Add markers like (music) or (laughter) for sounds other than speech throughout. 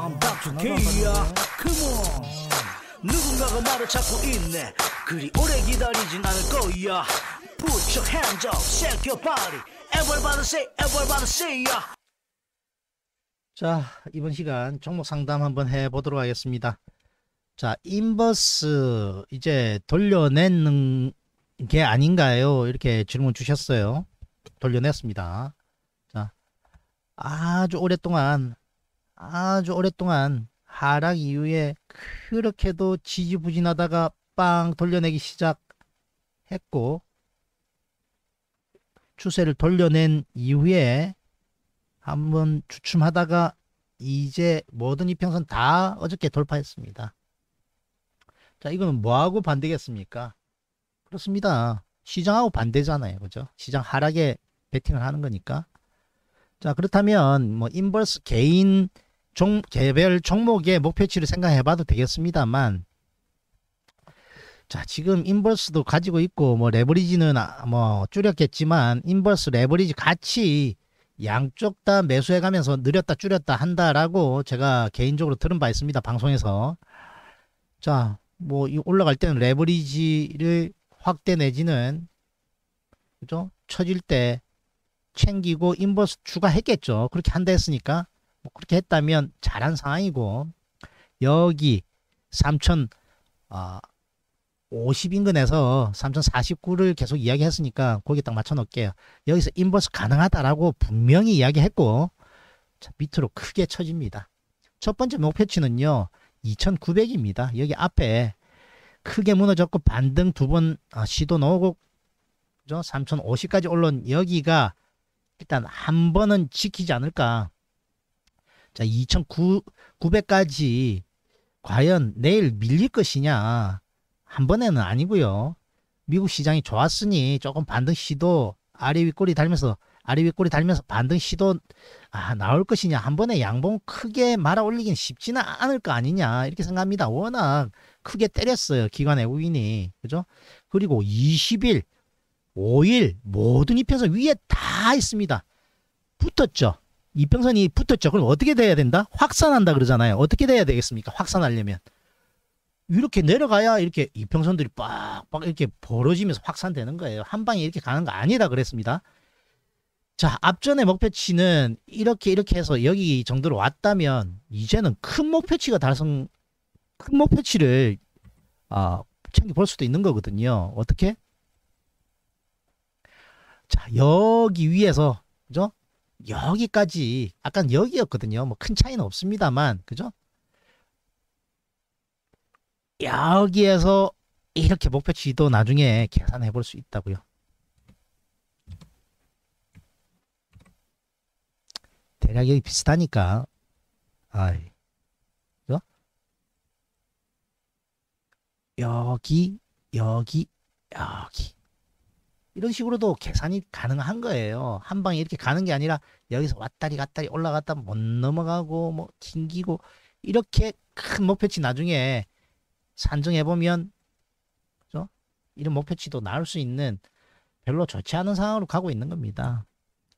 I'm b a K야 Come on 누군가가 말을 찾고 있네 그리 오래 기다리진 않을 거야 Put your hands up, shake your body Everybody say, everybody say yeah. 자 이번 시간 종목 상담 한번 해보도록 하겠습니다 자 인버스 이제 돌려내는 게 아닌가요? 이렇게 질문 주셨어요 돌려냈습니다 자 아주 오랫동안 아주 오랫동안 하락 이후에 그렇게도 지지부진하다가 빵 돌려내기 시작했고 추세를 돌려낸 이후에 한번 주춤하다가 이제 모든 이평선 다 어저께 돌파했습니다. 자 이거는 뭐하고 반대겠습니까? 그렇습니다. 시장하고 반대잖아요. 그죠? 시장 하락에 베팅을 하는 거니까. 자 그렇다면 뭐 인버스 개인 종, 개별 종목의 목표치를 생각해 봐도 되겠습니다만 자 지금 인버스도 가지고 있고 뭐 레버리지는 아, 뭐 줄였겠지만 인버스 레버리지 같이 양쪽 다 매수해 가면서 늘렸다 줄였다 한다라고 제가 개인적으로 들은 바 있습니다 방송에서 자뭐 올라갈 때는 레버리지를 확대 내지는 그죠 처질 때 챙기고 인버스 추가했겠죠 그렇게 한다 했으니까 뭐 그렇게 했다면 잘한 상황이고 여기 3천 어, 아, 50인근에서 3천4 9를 계속 이야기했으니까 거기에 딱 맞춰 놓을게요. 여기서 인버스 가능하다라고 분명히 이야기했고 자, 밑으로 크게 쳐집니다. 첫 번째 목표치는요. 2900입니다. 여기 앞에 크게 무너졌고 반등 두번 아, 시도 넣고 그죠? 3050까지 올라온 여기가 일단 한 번은 지키지 않을까 자, 2,900까지 과연 내일 밀릴 것이냐? 한 번에는 아니고요. 미국 시장이 좋았으니 조금 반등 시도 아래 윗골이 달면서 아래 윗꼬리 달면서 반등 시도 아, 나올 것이냐 한 번에 양봉 크게 말아 올리긴 쉽지는 않을 거 아니냐 이렇게 생각합니다. 워낙 크게 때렸어요 기관 외국인이 그죠? 그리고 20일, 5일 모든 입혀서 위에 다 있습니다. 붙었죠. 이평선이 붙었죠. 그럼 어떻게 돼야 된다? 확산한다 그러잖아요. 어떻게 돼야 되겠습니까? 확산하려면. 이렇게 내려가야 이렇게 이평선들이 빡빡 이렇게 벌어지면서 확산되는 거예요. 한 방에 이렇게 가는 거 아니다 그랬습니다. 자, 앞전에 목표치는 이렇게 이렇게 해서 여기 정도로 왔다면 이제는 큰 목표치가 달성, 큰 목표치를 아, 챙겨볼 수도 있는 거거든요. 어떻게? 자, 여기 위에서, 그죠? 여기까지 아까 여기였거든요. 뭐 큰 차이는 없습니다만 그죠? 여기에서 이렇게 목표치도 나중에 계산해 볼 수 있다고요. 대략 여기 비슷하니까 아이 그 여기 여기 여기 이런 식으로도 계산이 가능한 거예요. 한 방에 이렇게 가는 게 아니라 여기서 왔다리 갔다리 올라갔다 못 넘어가고 뭐 튕기고 이렇게 큰 목표치 나중에 산정해 보면 그죠? 이런 목표치도 나올 수 있는 별로 좋지 않은 상황으로 가고 있는 겁니다.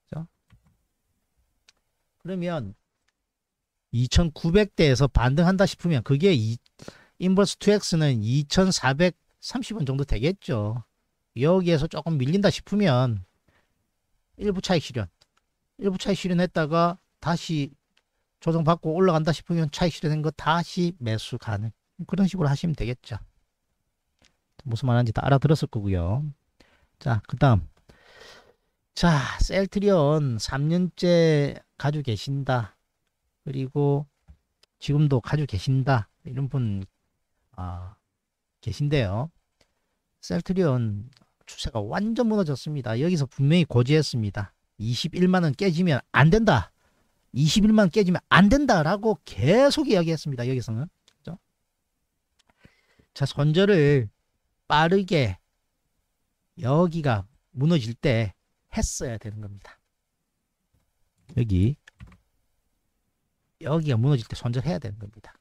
그죠? 그러면 2,900대에서 반등한다 싶으면 그게 이, 인버스 2X는 2,430원 정도 되겠죠. 여기에서 조금 밀린다 싶으면 일부 차익 실현 일부 차익 실현했다가 다시 조정받고 올라간다 싶으면 차익 실현된 거 다시 매수 가능 뭐 그런 식으로 하시면 되겠죠 무슨 말하는지 다 알아들었을 거고요 자그 다음 자 셀트리온 3년째 가지고 계신다 그리고 지금도 가지고 계신다 이런 분 아, 계신데요 셀트리온 추세가 완전 무너졌습니다. 여기서 분명히 고지했습니다. 21만원 깨지면 안 된다. 21만 원 깨지면 안 된다라고 계속 이야기했습니다. 여기서는. 그렇죠? 자, 손절을 빠르게 여기가 무너질 때 했어야 되는 겁니다. 여기 여기가 무너질 때 손절해야 되는 겁니다.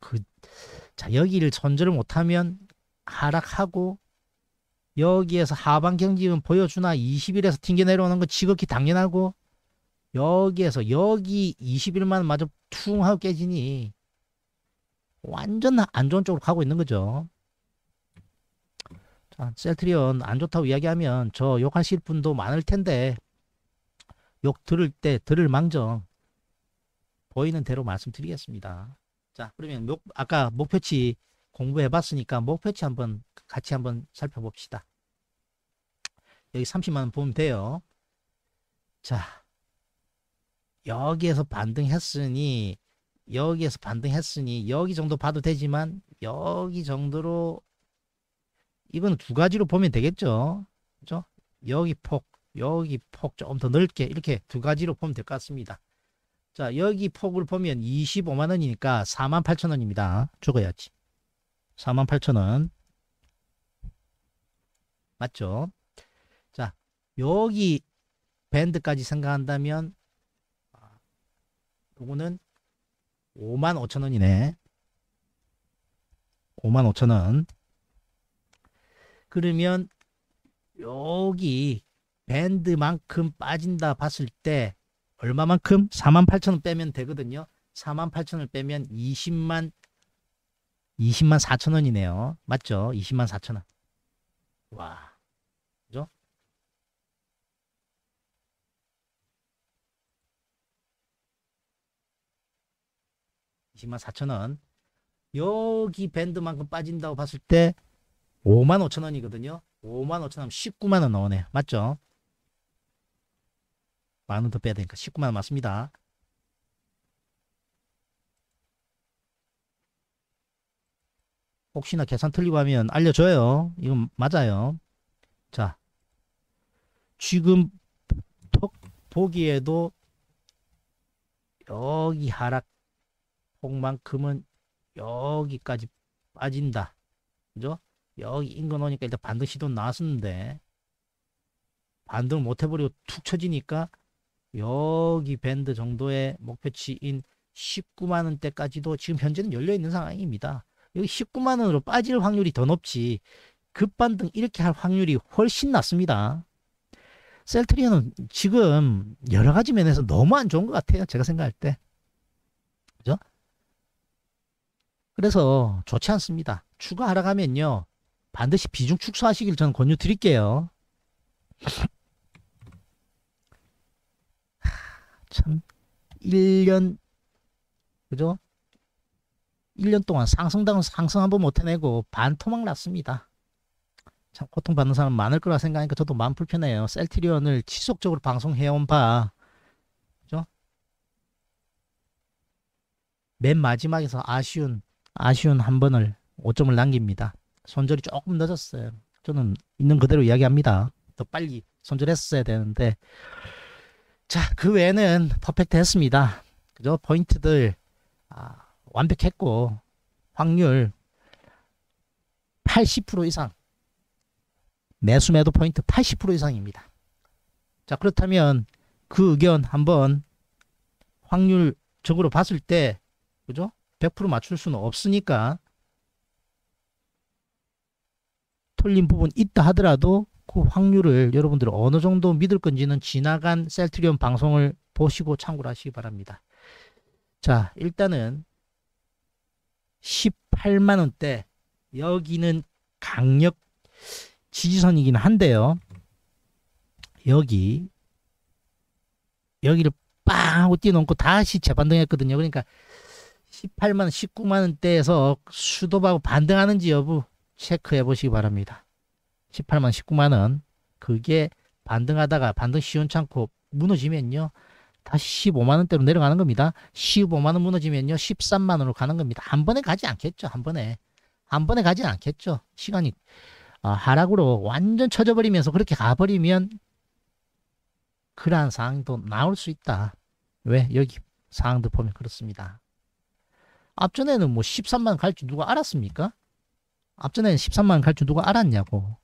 그자 여기를 전절을 못하면 하락하고 여기에서 하반 경직은 보여주나 20일에서 튕겨 내려오는 거 지극히 당연하고 여기에서 여기 20일만 마저 퉁 하고 깨지니 완전 안 좋은 쪽으로 가고 있는 거죠. 자, 셀트리온 안 좋다고 이야기하면 저 욕하실 분도 많을 텐데 욕 들을 때 들을 망정 보이는 대로 말씀드리겠습니다. 자, 그러면 목, 아까 목표치 공부해 봤으니까 목표치 한번 같이 한번 살펴봅시다. 여기 30만원 보면 돼요. 자, 여기에서 반등했으니, 여기에서 반등했으니, 여기 정도 봐도 되지만, 여기 정도로, 이건 두 가지로 보면 되겠죠. 그죠? 여기 폭, 여기 폭 조금 더 넓게, 이렇게 두 가지로 보면 될 것 같습니다. 자 여기 폭을 보면 25만원이니까 48,000원입니다. 죽어야지. 48,000원 맞죠? 자 여기 밴드까지 생각한다면 아, 요거는 55,000원이네. 55,000원 그러면 여기 밴드만큼 빠진다 봤을 때 얼마만큼? 4만 8천원 빼면 되거든요. 4만 8천원을 빼면 20만 20만 4천원이네요. 맞죠? 20만 4천원. 와. 그죠? (204,000원) 여기 밴드만큼 빠진다고 봤을 때 5만 5천원이거든요 5만 5천원 19만원 나오네요 맞죠 만원 더 빼야 되니까 19만원 맞습니다. 혹시나 계산 틀리고 하면 알려줘요. 이건 맞아요. 자, 지금 보기에도 여기 하락폭만큼은 여기까지 빠진다. 그죠? 여기 인근 오니까 일단 반등 시도 나왔었는데 반등 못 해버리고 툭 쳐지니까 여기 밴드 정도의 목표치인 19만원대까지도 지금 현재는 열려있는 상황입니다. 여기 19만원으로 빠질 확률이 더 높지 급반등 이렇게 할 확률이 훨씬 낮습니다. 셀트리온은 지금 여러 가지 면에서 너무 안 좋은 것 같아요. 제가 생각할 때. 그죠? 그래서 좋지 않습니다. 추가 하러가면요 반드시 비중 축소하시길 저는 권유 드릴게요. 참 1년 그죠? 1년 동안 상승당 은 상승 한 번 못 해내고 반토막 났습니다. 참 고통받는 사람 많을 거라 생각하니까 저도 마음 불편해요. 셀트리온을 지속적으로 방송해온 바 그죠? 맨 마지막에서 아쉬운 아쉬운 한 번을 5점을 남깁니다. 손절이 조금 늦었어요. 저는 있는 그대로 이야기합니다. 더 빨리 손절했어야 되는데 자, 그 외에는 퍼펙트 했습니다. 그죠? 포인트들 아, 완벽했고 확률 80% 이상 매수 매도 포인트 80% 이상입니다. 자, 그렇다면 그 의견 한번 확률적으로 봤을 때 그죠? 100% 맞출 수는 없으니까 틀린 부분 있다 하더라도 그 확률을 여러분들이 어느 정도 믿을 건지는 지나간 셀트리온 방송을 보시고 참고를 하시기 바랍니다. 자, 일단은 18만 원대 여기는 강력 지지선이긴 한데요. 여기 여기를 빵 하고 뛰어넘고 다시 재반등했거든요. 그러니까 18만 원, 19만 원대에서 수도하고 반등하는지 여부 체크해 보시기 바랍니다. 18만 19만원 그게 반등하다가 반등 시원찮고 무너지면요 다시 15만원대로 내려가는 겁니다 15만원 무너지면요 13만원으로 가는 겁니다 한 번에 가지 않겠죠 한 번에 한 번에 가지 않겠죠 시간이 아, 하락으로 완전 쳐져버리면서 그렇게 가버리면 그러한 상황도 나올 수 있다 왜 여기 상황도 보면 그렇습니다 앞전에는 뭐 13만 갈줄 누가 알았습니까? 앞전에는 13만 갈줄 누가 알았냐고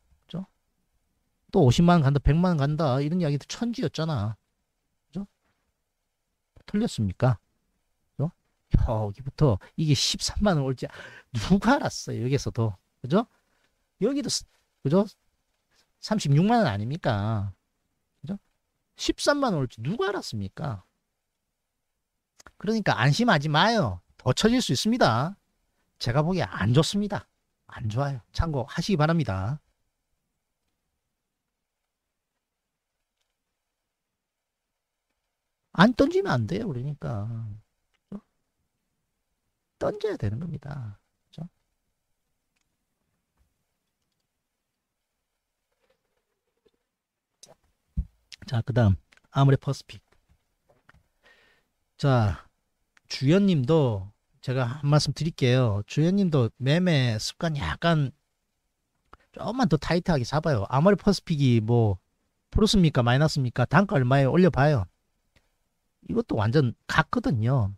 또 50만 원 간다, 100만 원 간다 이런 이야기도 천지였잖아. 그죠? 틀렸습니까? 그죠? 여기부터 이게 13만 원 올지 누가 알았어요? 여기서도 그죠? 여기도 그죠? 36만 원 아닙니까? 그죠? 13만 원 올지 누가 알았습니까? 그러니까 안심하지 마요. 더 쳐질 수 있습니다. 제가 보기에 안 좋습니다. 안 좋아요. 참고하시기 바랍니다. 안 던지면 안 돼요. 그러니까. 던져야 되는 겁니다. 그죠 자, 그 다음. 아무래 퍼스픽. 자, 주연님도 제가 한 말씀 드릴게요. 주연님도 매매 습관 약간 조금만 더 타이트하게 잡아요. 아무리 퍼스픽이 뭐 플러스입니까? 마이너스입니까? 단가 얼마에 올려봐요. 이것도 완전 갔거든요한번은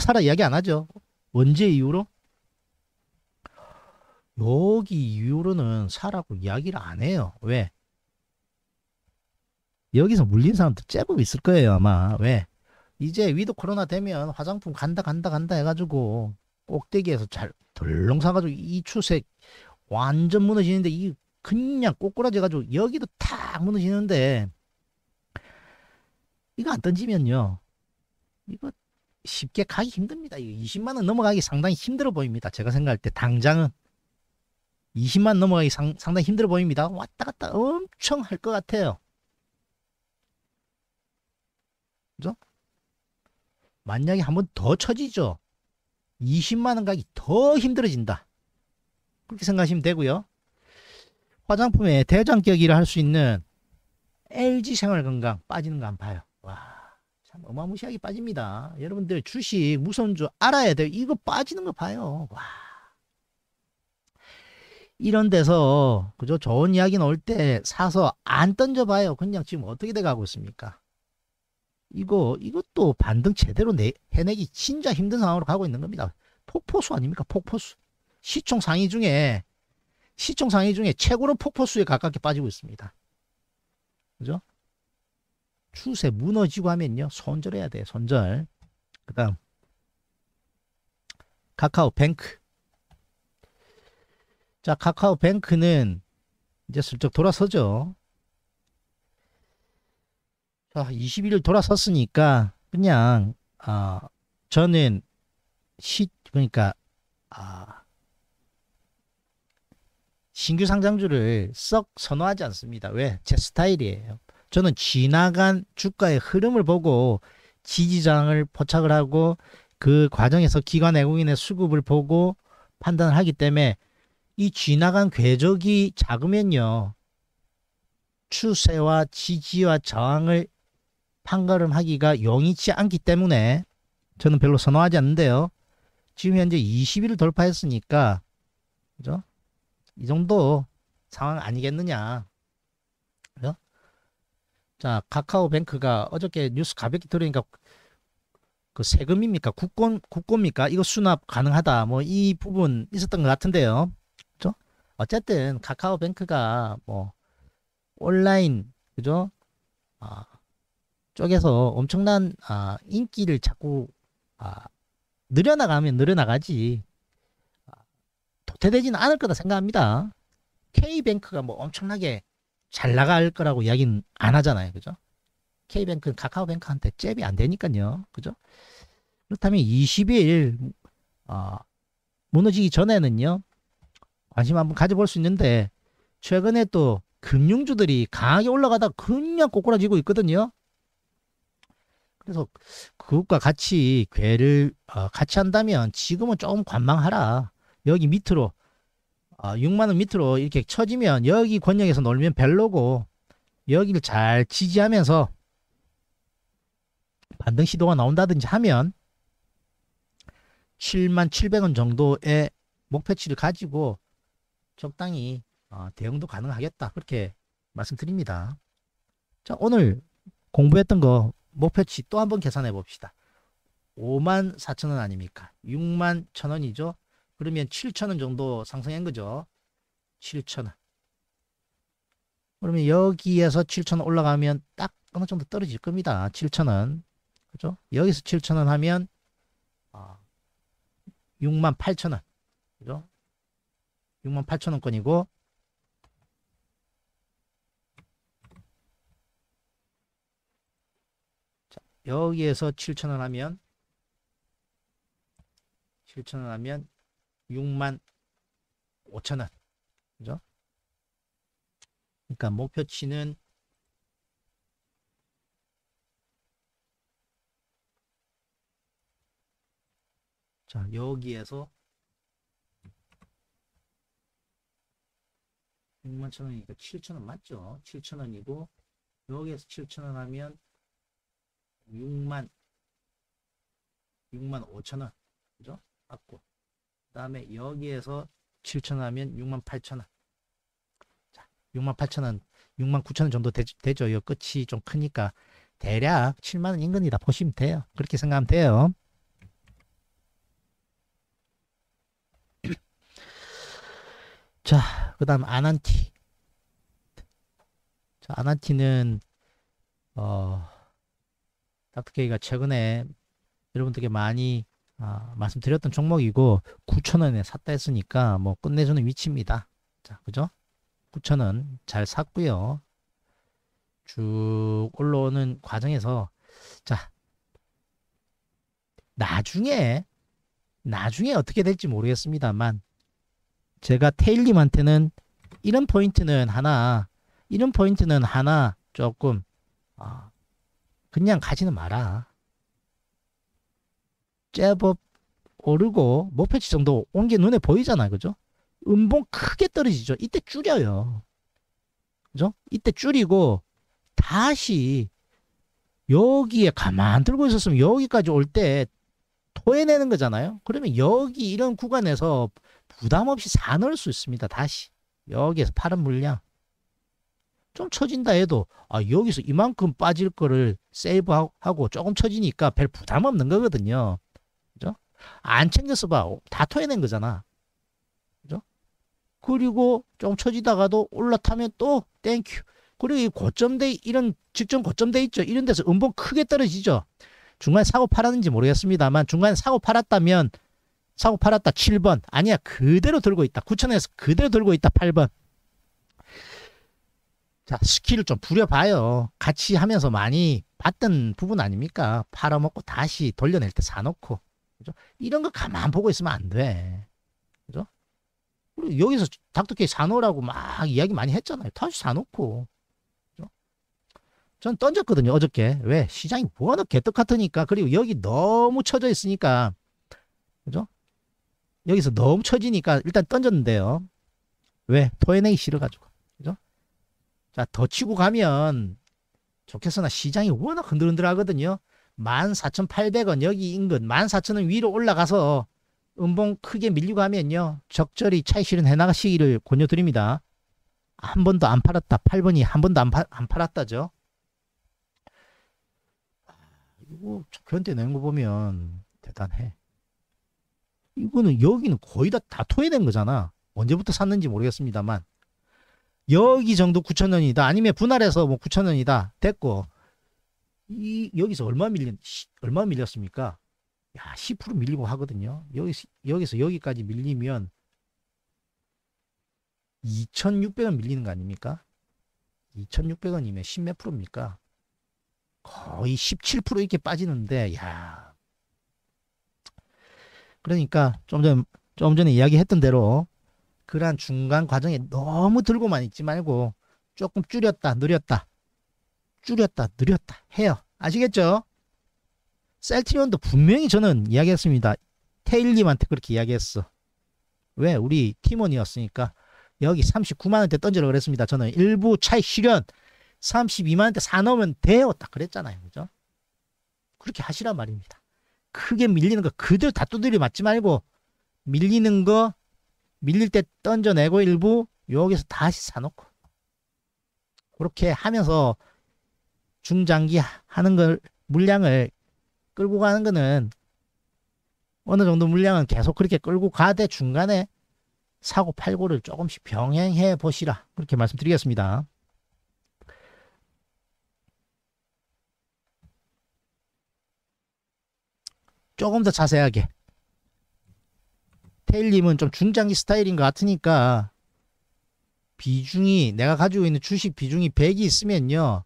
살아 이야기 안 하죠. 언제 이후로? 여기 이후로는 사라고 이야기를 안 해요. 왜? 여기서 물린 사람도 제법 있을 거예요 아마. 왜? 이제 위도 코로나 되면 화장품 간다 간다 간다 해가지고 꼭대기에서 잘 덜렁 사가지고 이 추세 완전 무너지는데 이 그냥 꼬꾸라져 가지고 여기도 탁 무너지는데 이거 안 던지면요. 이거 쉽게 가기 힘듭니다. 이거 20만 원 넘어가기 상당히 힘들어 보입니다. 제가 생각할 때 당장은 20만 넘어가기 상, 상당히 힘들어 보입니다. 왔다 갔다 엄청 할 것 같아요. 그죠? 만약에 한 번 더 쳐지죠. 20만 원 가기 더 힘들어진다. 그렇게 생각하시면 되고요. 화장품에 대장격이라 할수 있는 LG 생활건강 빠지는 거 안 봐요. 와. 참 어마무시하게 빠집니다. 여러분들 주식 무선주 알아야 돼요. 이거 빠지는 거 봐요. 와. 이런 데서 그저 좋은 이야기 나올 때 사서 안 던져봐요. 그냥 지금 어떻게 돼가고 있습니까? 이거 이것도 반등 제대로 내, 해내기 진짜 힘든 상황으로 가고 있는 겁니다. 폭포수 아닙니까? 폭포수. 시총 상위 중에 시총 상위 중에 최고로 폭포수에 가깝게 빠지고 있습니다. 그죠? 추세 무너지고 하면요. 손절해야 돼. 손절. 그 다음 카카오뱅크 자 카카오뱅크는 이제 슬쩍 돌아서죠. 자 21일 돌아섰으니까 그냥 아 어, 저는 시 그러니까 아 신규 상장주를 썩 선호하지 않습니다. 왜? 제 스타일이에요. 저는 지나간 주가의 흐름을 보고 지지장을 포착을 하고 그 과정에서 기관 외국인의 수급을 보고 판단을 하기 때문에 이 지나간 궤적이 작으면요. 추세와 지지와 저항을 판가름하기가 용이치 않기 때문에 저는 별로 선호하지 않는데요. 지금 현재 20일을 돌파했으니까 그죠? 이 정도 상황 아니겠느냐. 자, 카카오뱅크가 어저께 뉴스 가볍게 들으니까 그 세금입니까? 국권, 국권입니까 이거 수납 가능하다. 뭐 이 부분 있었던 것 같은데요. 그죠? 어쨌든 카카오뱅크가 뭐 온라인, 그죠? 아, 쪽에서 엄청난 아, 인기를 자꾸 아, 늘어나가면 늘어나가지 아, 도태되지는 않을 거다 생각합니다. K뱅크가 뭐 엄청나게 잘 나갈 거라고 이야기는 안 하잖아요. 그죠? K뱅크는 카카오뱅크한테 잽이 안 되니까요. 그죠? 그렇다면 20일, 어, 무너지기 전에는요, 관심 한번 가져볼 수 있는데, 최근에 또 금융주들이 강하게 올라가다 그냥 꼬꾸라지고 있거든요. 그래서 그것과 같이 괴를 어, 같이 한다면 지금은 조금 관망하라. 여기 밑으로 어, 아, 6만원 밑으로 이렇게 쳐지면 여기 권역에서 놀면 별로고 여기를 잘 지지하면서 반등 시도가 나온다든지 하면 7만 700원 정도의 목표치를 가지고 적당히 어, 대응도 가능하겠다 그렇게 말씀드립니다. 자 오늘 공부했던 거 목표치 또 한번 계산해 봅시다. 5만 4천원 아닙니까? 6만 1 천원이죠. 그러면 7천원 정도 상승한 거죠. 7천원 그러면 여기에서 7천원 올라가면 딱 어느 정도 떨어질 겁니다. 7천원 그죠? 여기서 7천원 하면 6만 아, 8천원 그죠? 6만 8천원권이고 여기에서 7천원 하면 7천원 하면 6만 5천원. 그죠? 그러니까 목표치는 자 여기에서 6만 천원이니까 7천원 맞죠? 7천원이고 여기에서 7천원 하면 6만 6만 5천원 그죠? 맞고 다음에 여기에서 7천 하면 6만 8천 원. 자, 6만 8천 원, 6만 9천 원 정도 되, 되죠. 요 끝이 좀 크니까 대략 7만 원 인근이다 보시면 돼요. 그렇게 생각하면 돼요. (clears throat) 자, 그 다음 아난티. 자, 아난티는 어 닥터케이가 최근에 여러분들께 많이 아, 말씀드렸던 종목이고 9천원에 샀다 했으니까 뭐 끝내주는 위치입니다. 자, 그죠? 9천원잘 샀고요. 쭉 올라오는 과정에서 자 나중에 나중에 어떻게 될지 모르겠습니다만 제가 테일님한테는 이런 포인트는 하나 이런 포인트는 하나 조금 아, 그냥 가지는 마라 제법 오르고 목표치 정도 온 게 눈에 보이잖아요. 그죠? 음봉 크게 떨어지죠. 이때 줄여요. 그죠? 이때 줄이고 다시 여기에 가만 들고 있었으면 여기까지 올 때 토해내는 거잖아요. 그러면 여기 이런 구간에서 부담 없이 사놓을수 있습니다. 다시 여기에서 파는 물량 좀 처진다 해도 아 여기서 이만큼 빠질 거를 세이브하고 조금 처지니까 별 부담 없는 거거든요. 안챙겨서 봐. 다 토해낸 거잖아. 그죠? 그리고 좀 처지다가도 올라타면 또 땡큐. 그리고 이 고점대 이런 직전 고점대 있죠. 이런 데서 음봉 크게 떨어지죠. 중간에 사고 팔았는지 모르겠습니다만 중간에 사고 팔았다면 사고 팔았다 7번 아니야 그대로 들고 있다 9천에서 그대로 들고 있다 8번 자 스킬을 좀 부려봐요 같이 하면서 많이 봤던 부분 아닙니까 팔아먹고 다시 돌려낼 때 사놓고 그죠? 이런 거 가만 보고 있으면 안 돼. 그죠? 그리 여기서 닥터케이 사놓으라고 막 이야기 많이 했잖아요. 다시 사놓고. 그죠? 전 던졌거든요, 어저께. 왜? 시장이 워낙 개떡 같으니까. 그리고 여기 너무 쳐져 있으니까. 그죠? 여기서 너무 쳐지니까 일단 던졌는데요. 왜? 토해내기 싫어가지고. 그죠? 자, 더 치고 가면 좋겠으나 시장이 워낙 흔들흔들 하거든요. 14,800원 여기 인근 14,000원 위로 올라가서 음봉 크게 밀리고 하면요. 적절히 차익 실현 해나가시기를 권유드립니다. 한 번도 안 팔았다. 8번이 한 번도 안, 파, 안 팔았다죠. 이거 저 견대 낸거 보면 대단해. 이거는 여기는 거의 다, 다 토해낸 거잖아. 언제부터 샀는지 모르겠습니다만. 여기 정도 9천원이다 아니면 분할해서 뭐 9천원이다 됐고 이 여기서 얼마 밀렸 얼마 밀렸습니까? 야, 10% 밀리고 하거든요. 여기 여기서 여기까지 밀리면 2,600원 밀리는 거 아닙니까? 2,600원이면 10몇 프로입니까? 거의 17% 이렇게 빠지는데 야. 그러니까 좀 전, 좀 전에 이야기했던 대로 그러한 중간 과정에 너무 들고만 있지 말고 조금 줄였다, 늘렸다 줄였다 느렸다 해요. 아시겠죠? 셀트리온도 분명히 저는 이야기했습니다. 테일님한테 그렇게 이야기했어. 왜? 우리 팀원이었으니까 여기 39만원대 던지라고 그랬습니다. 저는 일부 차익 실현 32만원대 사놓으면 돼요. 딱 그랬잖아요. 그죠? 그렇게 하시란 말입니다. 크게 밀리는 거 그대로 다 두드려 맞지 말고 밀리는 거 밀릴 때 던져내고 일부 여기서 다시 사놓고 그렇게 하면서 중장기 하는 걸 물량을 끌고 가는 거는 어느 정도 물량은 계속 그렇게 끌고 가되 중간에 사고 팔고를 조금씩 병행해 보시라 그렇게 말씀드리겠습니다. 조금 더 자세하게 테일님은 좀 중장기 스타일인 것 같으니까 비중이 내가 가지고 있는 주식 비중이 100이 있으면요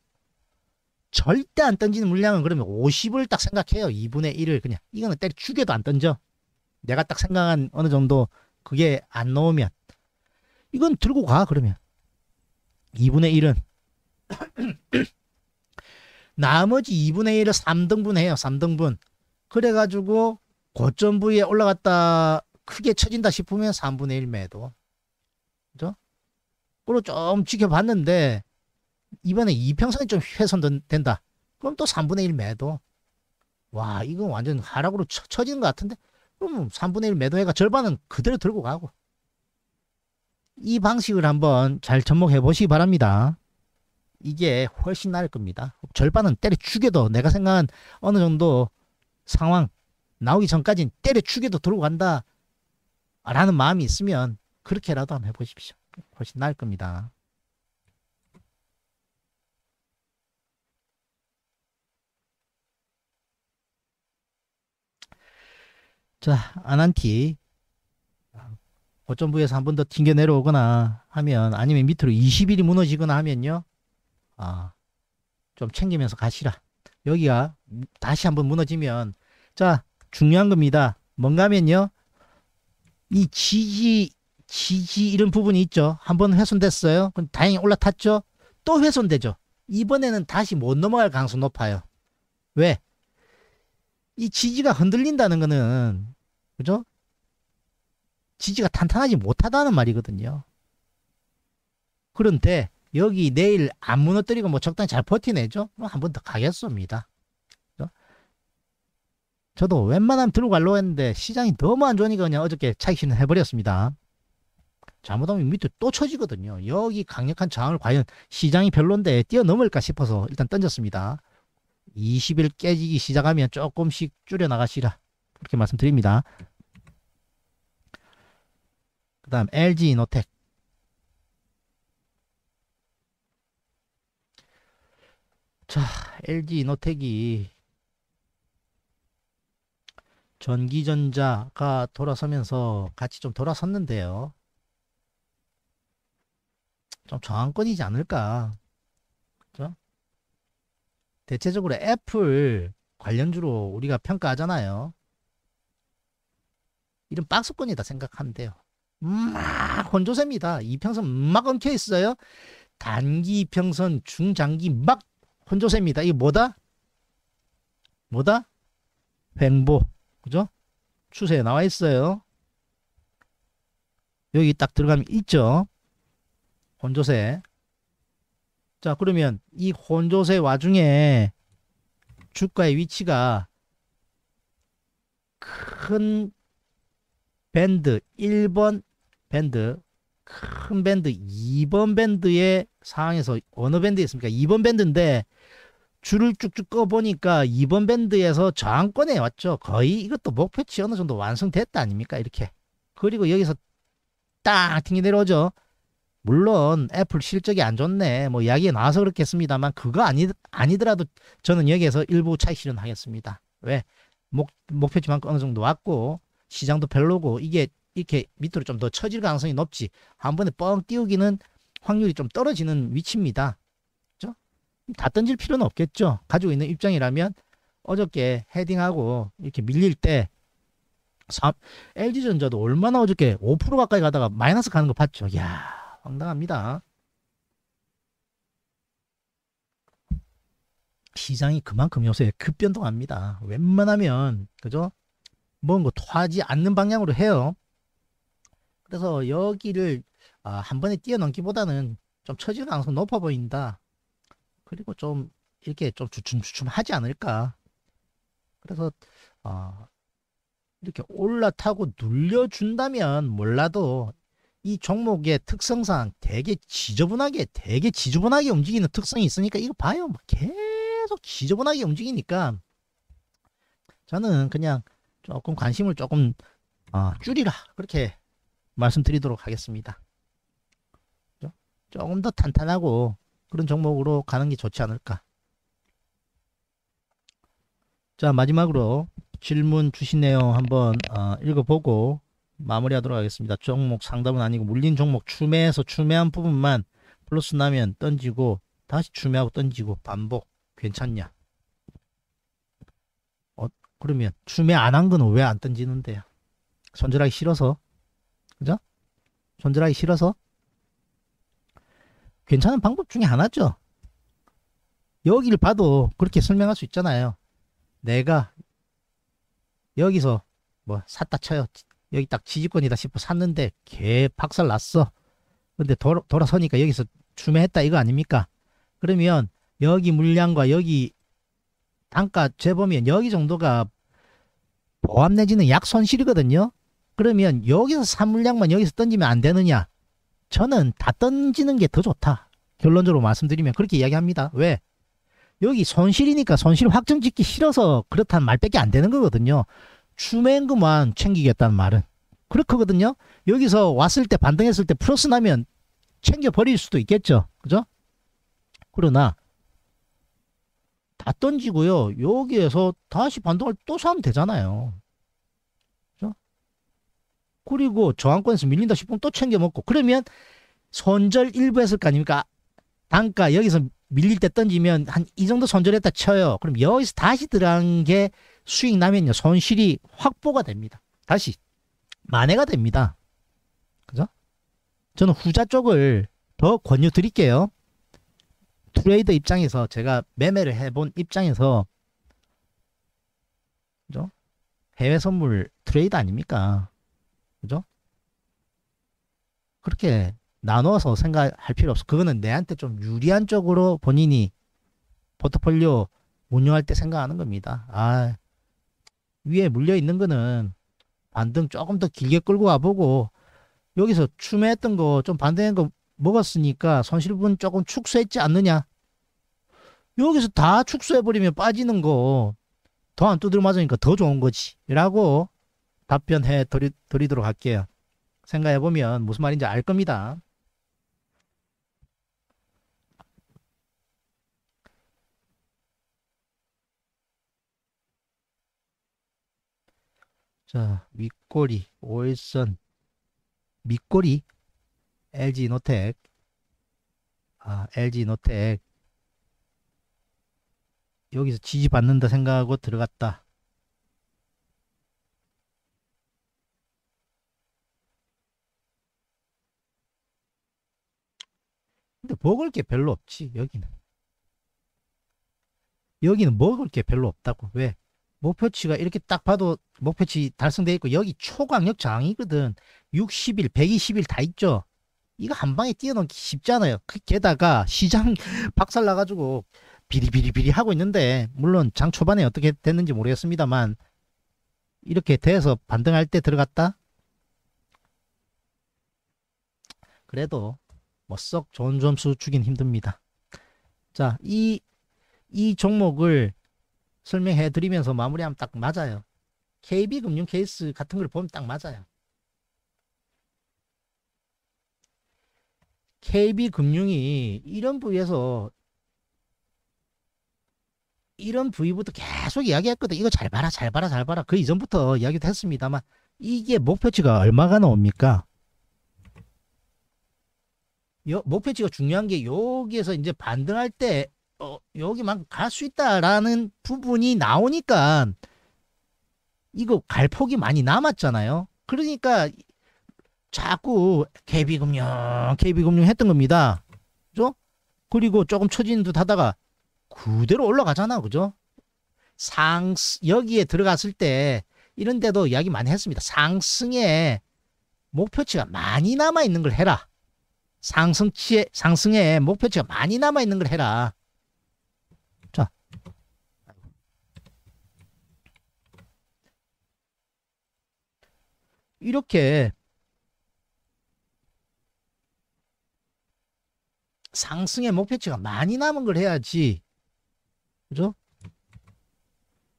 절대 안 던지는 물량은 그러면 50을 딱 생각해요. 2분의 1을 그냥. 이거는 때려 죽여도 안 던져. 내가 딱 생각한 어느 정도 그게 안 넣으면. 이건 들고 가, 그러면. 2분의 1은. (clears throat) 나머지 2분의 1을 3등분 해요. 3등분. 그래가지고 고점 부위에 올라갔다 크게 쳐진다 싶으면 3분의 1 매도. 그죠? 그리고 좀 지켜봤는데 이번에 이평선이 좀 훼손된다. 그럼 또 3분의 1 매도. 와, 이건 완전 하락으로 처, 처지는 것 같은데? 그럼 3분의 1 매도해가 절반은 그대로 들고 가고. 이 방식을 한번 잘 접목해 보시기 바랍니다. 이게 훨씬 나을 겁니다. 절반은 때려 죽여도 내가 생각한 어느 정도 상황 나오기 전까지는 때려 죽여도 들고 간다. 라는 마음이 있으면 그렇게라도 한번 해보십시오. 훨씬 나을 겁니다. 자, 아난티 고점 부에서 한 번 더 튕겨 내려오거나 하면 아니면 밑으로 20일이 무너지거나 하면요. 아, 좀 챙기면서 가시라. 여기가 다시 한 번 무너지면 자, 중요한 겁니다. 뭔가면요. 하이 지지 지지 이런 부분이 있죠. 한 번 훼손됐어요. 그럼 다행히 올라탔죠. 또 훼손되죠. 이번에는 다시 못 넘어갈 가능성 높아요. 왜? 이 지지가 흔들린다는 거는 그죠? 지지가 탄탄하지 못하다는 말이거든요. 그런데 여기 내일 안 무너뜨리고 뭐 적당히 잘 버티내죠? 그럼 한번 더 가겠습니다. 그죠? 저도 웬만하면 들고 갈려고 했는데 시장이 너무 안 좋으니까 그냥 어저께 차익신을 해버렸습니다. 잘못하면 밑에 또 쳐지거든요. 여기 강력한 저항을 과연 시장이 별론데 뛰어넘을까 싶어서 일단 던졌습니다. 20일 깨지기 시작하면 조금씩 줄여나가시라 그렇게 말씀드립니다. 그 다음 LG 이노텍 자 LG 이노텍이 전기전자가 돌아서면서 같이 좀 돌아섰는데요. 좀 저항권이지 않을까 대체적으로 애플 관련주로 우리가 평가하잖아요. 이런 박스권이다 생각하면 돼요. 막 혼조세입니다. 이평선 막 엉켜 있어요. 단기 평선 중장기 막 혼조세입니다. 이게 뭐다? 뭐다? 횡보. 그죠? 추세에 나와 있어요. 여기 딱 들어가면 있죠? 혼조세. 자 그러면 이 혼조세 와중에 주가의 위치가 큰 밴드 1번 밴드 큰 밴드 2번 밴드의 상황에서 어느 밴드에 있습니까? 2번 밴드인데 줄을 쭉쭉 꺼보니까 2번 밴드에서 저항권에 왔죠. 거의 이것도 목표치 어느 정도 완성됐다 아닙니까? 이렇게. 그리고 여기서 딱 튕겨 내려오죠. 물론 애플 실적이 안 좋네 뭐 이야기에 나와서 그렇겠습니다만 그거 아니 아니더라도 저는 여기에서 일부 차익 실현하겠습니다. 왜 목, 목표치만 어느 정도 왔고 시장도 별로고 이게 이렇게 밑으로 좀 더 처질 가능성이 높지 한 번에 뻥 띄우기는 확률이 좀 떨어지는 위치입니다. 그렇죠? 다 던질 필요는 없겠죠. 가지고 있는 입장이라면 어저께 헤딩하고 이렇게 밀릴 때 3, LG전자도 얼마나 어저께 5% 가까이 가다가 마이너스 가는 거 봤죠. 야 황당합니다. 시장이 그만큼 요새 급변동합니다. 웬만하면 그죠? 뭔가 뭐 토하지 않는 방향으로 해요. 그래서 여기를 아, 한 번에 뛰어넘기보다는 좀 처질 가능성 높아 보인다. 그리고 좀 이렇게 좀 주춤주춤하지 않을까. 그래서 어, 이렇게 올라타고 눌려준다면 몰라도 이 종목의 특성상 되게 지저분하게 되게 지저분하게 움직이는 특성이 있으니까 이거 봐요 뭐 계속 지저분하게 움직이니까 저는 그냥 조금 관심을 조금 어, 줄이라 그렇게 말씀드리도록 하겠습니다 조금 더 탄탄하고 그런 종목으로 가는 게 좋지 않을까 자 마지막으로 질문 주시네요 한번 어, 읽어보고 마무리하도록 하겠습니다. 종목 상담은 아니고 물린 종목 추매해서 추매한 부분만 플러스 나면 던지고 다시 추매하고 던지고 반복 괜찮냐? 어, 그러면 추매 안 한 건 왜 안 던지는데? 손절하기 싫어서 그죠? 손절하기 싫어서 괜찮은 방법 중에 하나죠. 여기를 봐도 그렇게 설명할 수 있잖아요. 내가 여기서 뭐 샀다 쳐요. 여기 딱 지지권이다 싶어 샀는데 개 박살 났어. 근데 돌아, 돌아서니까 여기서 주매했다 이거 아닙니까? 그러면 여기 물량과 여기 단가 재보면 여기 정도가 보합 내지는 약 손실이거든요. 그러면 여기서 산 물량만 여기서 던지면 안 되느냐? 저는 다 던지는 게 더 좋다. 결론적으로 말씀드리면 그렇게 이야기합니다. 왜? 여기 손실이니까 손실 확정 짓기 싫어서 그렇단 말밖에 안 되는 거거든요. 주맹금만 챙기겠다는 말은 그렇거든요. 여기서 왔을 때 반등했을 때 플러스 나면 챙겨버릴 수도 있겠죠. 그죠? 그러나 다 던지고요. 여기에서 다시 반등을 또 사면 되잖아요. 그죠? 그리고 저항권에서 밀린다 싶으면 또 챙겨 먹고 그러면 손절 일부 했을 거 아닙니까? 단가 여기서 밀릴 때 던지면 한 이 정도 손절했다 쳐요. 그럼 여기서 다시 들어간 게 수익 나면요 손실이 확보가 됩니다. 다시 만회가 됩니다. 그죠? 저는 후자 쪽을 더 권유 드릴게요. 트레이더 입장에서 제가 매매를 해본 입장에서 그죠? 해외 선물 트레이드 아닙니까? 그죠? 그렇게 나눠서 생각할 필요 없어. 그거는 내한테 좀 유리한 쪽으로 본인이 포트폴리오 운영할 때 생각하는 겁니다. 아, 위에 물려 있는 거는 반등 조금 더 길게 끌고 와보고 여기서 추매했던 거 좀 반등한 거 먹었으니까 손실분 조금 축소했지 않느냐 여기서 다 축소해버리면 빠지는 거 더안 두드려 맞으니까 더 좋은 거지 라고 답변해 드리, 드리도록 할게요 생각해보면 무슨 말인지 알 겁니다 자, 윗꼬리, 오일선, 밑꼬리, LG 노텍, 아, LG 노텍. 여기서 지지받는다 생각하고 들어갔다. 근데 먹을 게 별로 없지, 여기는. 여기는 먹을 게 별로 없다고. 왜? 목표치가 이렇게 딱 봐도 목표치 달성되어 있고 여기 초강력 저항이거든 60일 120일 다 있죠 이거 한 방에 뛰어넘기 쉽잖아요 그 게다가 시장 (laughs) 박살 나가지고 비리비리비리 하고 있는데 물론 장 초반에 어떻게 됐는지 모르겠습니다만 이렇게 돼서 반등할 때 들어갔다 그래도 뭐썩 좋은 점수 주긴 힘듭니다 자 이이 이 종목을 설명해 드리면서 마무리하면 딱 맞아요. KB금융 케이스 같은 걸 보면 딱 맞아요. KB금융이 이런 부위에서 이런 부위부터 계속 이야기했거든. 이거 잘 봐라, 잘 봐라, 잘 봐라. 그 이전부터 이야기도 했습니다만 이게 목표치가 얼마가 나옵니까? 요, 목표치가 중요한 게 여기에서 이제 반등할 때 어, 여기만 갈 수 있다라는 부분이 나오니까 이거 갈 폭이 많이 남았잖아요. 그러니까 자꾸 개비금융 개비금융 했던 겁니다. 그죠? 그리고 조금 처진 듯 하다가 그대로 올라가잖아. 그죠? 상 여기에 들어갔을 때 이런 데도 이야기 많이 했습니다. 상승에 목표치가 많이 남아 있는 걸 해라. 상승치에 상승에 목표치가 많이 남아 있는 걸 해라. 이렇게 상승의 목표치가 많이 남은 걸 해야지 그죠?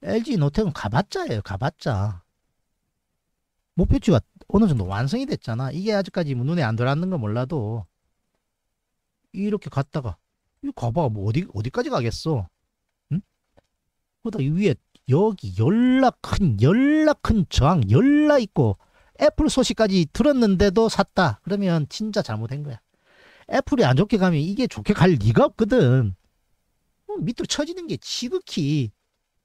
LG 노태은 가봤자예요 가봤자 목표치가 어느 정도 완성이 됐잖아 이게 아직까지 뭐 눈에 안 들어왔는 건 몰라도 이렇게 갔다가 이거 가봐 뭐 어디 어디까지 가겠어 응? 그러다 위에 여기 열락 큰 열락 큰 저항 열락 있고 애플 소식까지 들었는데도 샀다. 그러면 진짜 잘못된 거야. 애플이 안 좋게 가면 이게 좋게 갈 리가 없거든. 뭐 밑으로 쳐지는 게 지극히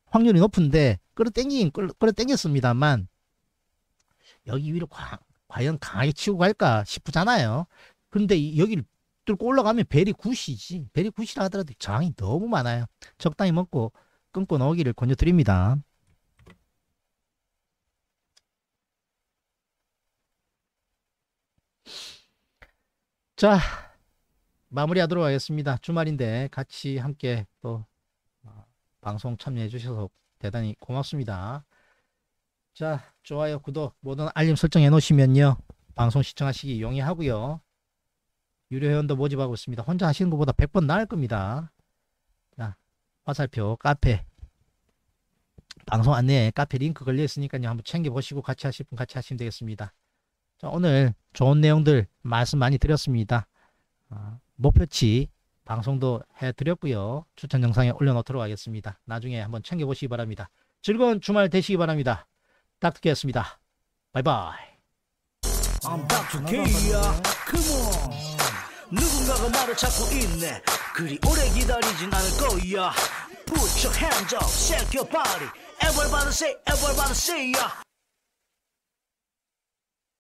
확률이 높은데 끌어땡긴끌어땡겼습니다만 여기 위로 과, 과연 강하게 치고 갈까 싶잖아요. 근데 여기를 뚫고 올라가면 벨이 굿이지. 벨이 굿이라 하더라도 저항이 너무 많아요. 적당히 먹고 끊고 나오기를 권유드립니다. 자, 마무리하도록 하겠습니다. 주말인데 같이 함께 또 어, 방송 참여해 주셔서 대단히 고맙습니다. 자, 좋아요, 구독, 모든 알림 설정 해 놓으시면요. 방송 시청하시기 용이하고요. 유료 회원도 모집하고 있습니다. 혼자 하시는 것보다 100번 나을 겁니다. 자, 화살표 카페 방송 안내에 카페 링크 걸려 있으니까요. 한번 챙겨 보시고 같이 하실 분 같이 하시면 되겠습니다. 오늘 좋은 내용들 말씀 많이 드렸습니다. 아, 목표치 방송도 해드렸고요. 추천 영상에 올려놓도록 하겠습니다. 나중에 한번 챙겨보시기 바랍니다. 즐거운 주말 되시기 바랍니다. 딱듣겠습니다. 바이바이. I'm b a k Come on. 누군가가 말을 찾고 있네. 그리 오래 기다리진 않을 거야. Put your hands up, shake your body. Everybody say, everybody say,